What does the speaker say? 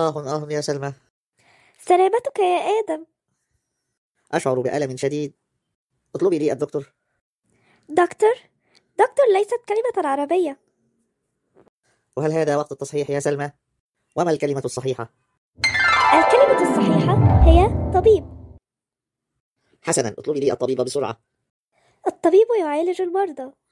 آه،, آه آه يا سلمى سلامتك يا آدم أشعر بألم شديد اطلبي لي الدكتور دكتور؟ دكتور ليست كلمة عربية وهل هذا وقت التصحيح يا سلمى؟ وما الكلمة الصحيحة؟ الكلمة الصحيحة هي طبيب حسنا اطلبي لي الطبيب بسرعة الطبيب يعالج المرضى